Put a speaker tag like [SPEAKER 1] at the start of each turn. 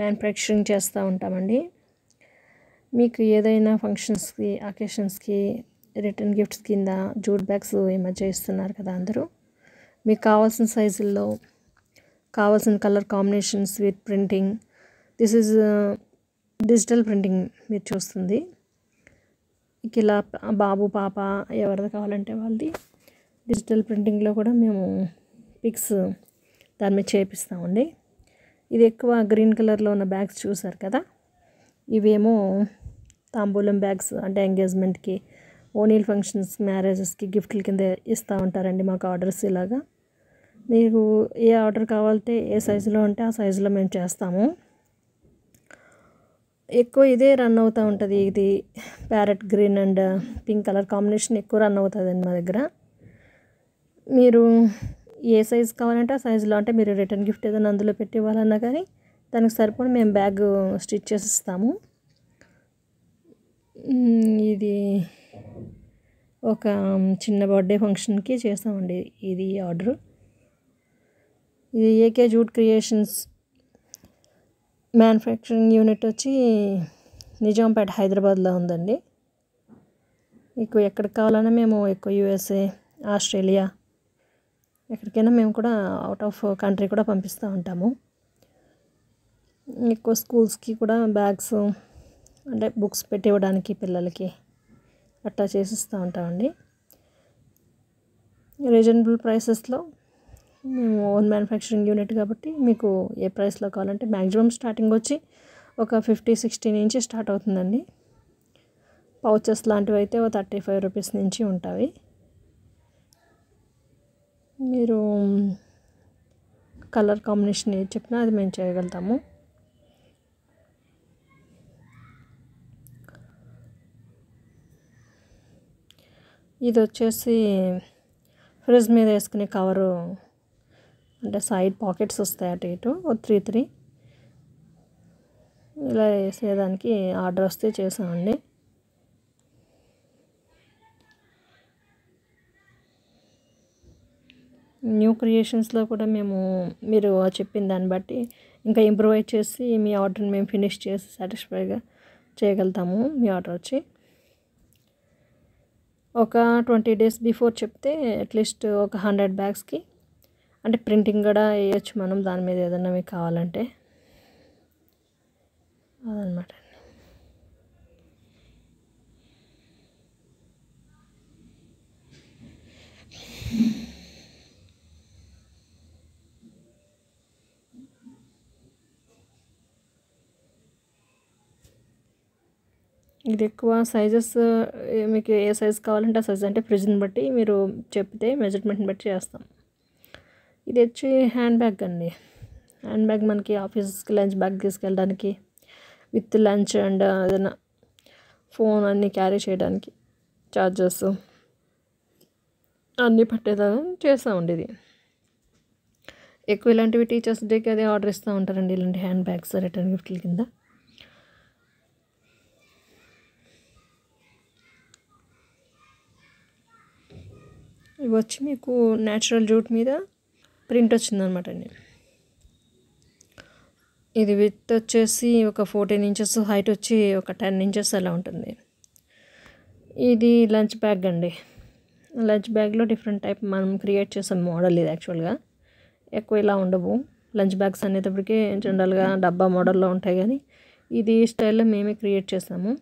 [SPEAKER 1] manufacturing చేస్తూ ఉంటామండి మీకు ఏదైనా ఫంక్షన్స్కి అకేషన్స్కి రిటర్న్ గిఫ్ట్స్ కింద జూట్ బ్యాగ్స్ ఈ మధ్య ఇస్తున్నారు కదా అందరూ మీకు కావాల్సిన సైజుల్లో కావాల్సిన colour combinations with printing this is digital printing మీరు చూస్తుంది ఇలా బాబు పాప ఎవరిది కావాలంటే వాళ్ళది డిజిటల్ ప్రింటింగ్లో కూడా మేము పిక్స్ దాని మీద చేపిస్తామండి ఇది ఎక్కువ గ్రీన్ కలర్లో ఉన్న బ్యాగ్స్ చూసారు కదా ఇవేమో తాంబూలం బ్యాగ్స్ అంటే ఎంగేజ్మెంట్కి ఓనీల్ ఫంక్షన్స్ మ్యారేజెస్కి గిఫ్ట్ల కింద ఇస్తూ ఉంటారండి మాకు ఆర్డర్స్ ఇలాగా మీకు ఏ ఆర్డర్ కావాలంటే ఏ సైజులో ఉంటే ఆ సైజులో మేము చేస్తాము ఎక్కువ ఇదే రన్ అవుతూ ఉంటుంది ఇది parrot green and pink colour combination ఎక్కువ రన్ అవుతుందండి మా దగ్గర మీరు ఏ సైజు కావాలంటే ఆ సైజులో అంటే మీరు రిటర్న్ గిఫ్ట్ ఏదైనా అందులో పెట్టి ఇవ్వాలన్నా కానీ దానికి సరిపడా మేము బ్యాగ్ స్టిచ్ చేసి ఇస్తాము ఇది ఒక చిన్న బర్త్డే ఫంక్షన్కి చేస్తామండి ఇది ఆర్డర్ ఇది AK jute creations manufacturing unit వచ్చి నిజాంపేట హైదరాబాద్లో ఉందండి మీకు ఎక్కడ కావాలన్నా మేము ఎక్కువ యూఎస్ఏ ఆస్ట్రేలియా ఎక్కడికైనా మేము కూడా అవుట్ ఆఫ్ కంట్రీ కూడా పంపిస్తూ ఉంటాము ఎక్కువ స్కూల్స్కి కూడా బ్యాగ్స్ అంటే బుక్స్ పెట్టి ఇవ్వడానికి పిల్లలకి అట్టా చేసిస్తూ ఉంటామండి రీజనబుల్ ప్రైసెస్లో మేము ఓన్ మ్యానుఫ్యాక్చరింగ్ యూనిట్ కాబట్టి మీకు ఏ ప్రైస్లో కావాలంటే మ్యాక్సిమం స్టార్టింగ్ వచ్చి ఒక ఫిఫ్టీ సిక్స్టీ నుంచి స్టార్ట్ అవుతుందండి పౌచెస్ లాంటివి అయితే ఓ థర్టీ ఫైవ్ రూపీస్ నుంచి ఉంటాయి మీరు కలర్ కాంబినేషన్ ఏది చెప్పినా అది మేము చేయగలుగుతాము ఇది వచ్చేసి ఫ్రిడ్జ్ మీద వేసుకునే కవరు అంటే సైడ్ పాకెట్స్ వస్తాయి అటు ఇటు త్రీ త్రీ ఇలా వేసేదానికి ఆర్డర్ వస్తే చేసామండి న్యూ క్రియేషన్స్లో కూడా మేము మీరు చెప్పిన దాన్ని బట్టి ఇంకా ఇంప్రూవైజ్ చేసి మీ ఆర్డర్ని మేము ఫినిష్ చేసి సాటిస్ఫైగా చేయగలుగుతాము మీ ఆర్డర్ వచ్చి ఒక ట్వంటీ డేస్ బిఫోర్ చెప్తే అట్లీస్ట్ ఒక హండ్రెడ్ బ్యాగ్స్కి అంటే ప్రింటింగ్ కూడా వేయచ్చు మనం దాని మీద ఏదన్నా మీకు కావాలంటే అదనమాట ఇది ఎక్కువ సైజెస్ మీకు ఏ సైజ్ కావాలంటే ఆ సైజ్ అంటే ఫ్రిడ్జ్ని బట్టి మీరు చెప్తే మెజర్మెంట్ని బట్టి చేస్తాం ఇది వచ్చి హ్యాండ్ బ్యాగ్ అండి హ్యాండ్ బ్యాగ్ మనకి ఆఫీస్కి లంచ్ బ్యాగ్ తీసుకెళ్ళడానికి విత్ లంచ్ అండ్ ఏదైనా ఫోన్ అన్నీ క్యారీ చేయడానికి ఛార్జెస్ అన్నీ పట్టేదాకా చేస్తామండి ఇది ఎక్కువ ఇలాంటివి టీచర్స్ డేకి అదే ఆర్డర్ ఇస్తూ ఉంటారండి ఇలాంటి హ్యాండ్ బ్యాగ్స్ రిటర్న్ గిఫ్ట్ల కింద ఇవి వచ్చి మీకు న్యాచురల్ జూట్ మీద ప్రింట్ వచ్చిందనమాట అండి ఇది విత్ వచ్చేసి ఒక ఫోర్టీన్ ఇంచెస్ హైట్ వచ్చి ఒక టెన్ ఇంచెస్ అలా ఉంటుంది ఇది లంచ్ బ్యాగ్ అండి లంచ్ బ్యాగ్లో డిఫరెంట్ టైప్ మనం క్రియేట్ చేసే మోడల్ ఇది యాక్చువల్గా ఎక్కువ ఇలా ఉండవు లంచ్ బ్యాగ్స్ అనేటప్పటికీ జనరల్గా డబ్బా మోడల్లో ఉంటాయి కానీ ఇది స్టైల్లో మేమే క్రియేట్ చేసాము